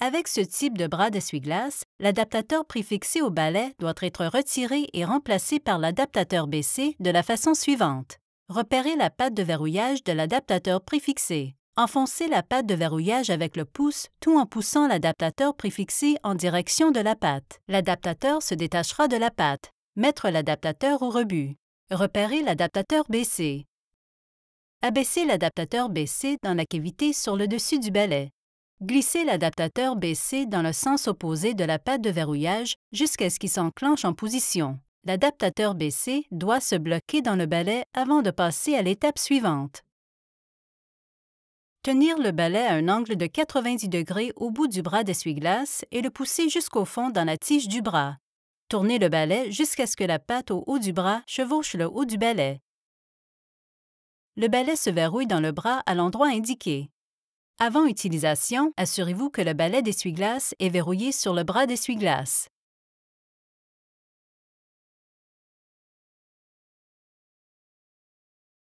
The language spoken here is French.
Avec ce type de bras d'essuie-glace, l'adaptateur préfixé au balai doit être retiré et remplacé par l'adaptateur baissé de la façon suivante. Repérez la patte de verrouillage de l'adaptateur préfixé. Enfoncez la patte de verrouillage avec le pouce tout en poussant l'adaptateur préfixé en direction de la patte. L'adaptateur se détachera de la patte. Mettre l'adaptateur au rebut. Repérez l'adaptateur baissé. Abaissez l'adaptateur baissé dans la cavité sur le dessus du balai. Glissez l'adaptateur baissé dans le sens opposé de la patte de verrouillage jusqu'à ce qu'il s'enclenche en position. L'adaptateur baissé doit se bloquer dans le balai avant de passer à l'étape suivante. Tenir le balai à un angle de 90 degrés au bout du bras d'essuie-glace et le pousser jusqu'au fond dans la tige du bras. Tournez le balai jusqu'à ce que la patte au haut du bras chevauche le haut du balai. Le balai se verrouille dans le bras à l'endroit indiqué. Avant utilisation, assurez-vous que le balai d'essuie-glace est verrouillé sur le bras d'essuie-glace.